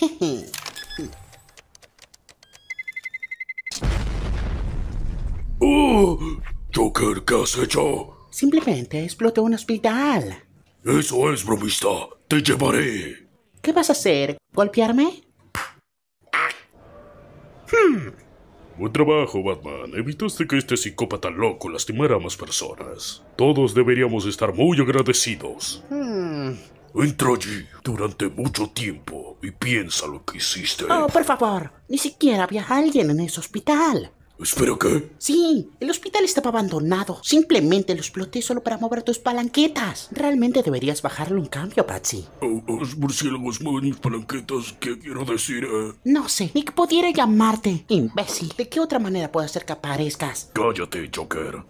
oh, Joker, ¿qué has hecho? Simplemente exploté un hospital. Eso es, bromista. Te llevaré. ¿Qué vas a hacer? ¿Golpearme? Buen trabajo, Batman. Evitaste que este psicópata loco lastimara a más personas. Todos deberíamos estar muy agradecidos. Hmm. Entra allí durante mucho tiempo y piensa lo que hiciste. Oh, por favor, ni siquiera había alguien en ese hospital. ¿Espero qué? Sí, el hospital estaba abandonado. Simplemente lo exploté solo para mover tus palanquetas. Realmente deberías bajarle un cambio, Patsy. Oh, los oh, murciélagos mueven mis palanquetas. ¿Qué quiero decir? Eh? No sé, ni que pudiera llamarte. Imbécil, ¿de qué otra manera puedo hacer que aparezcas? Cállate, Joker.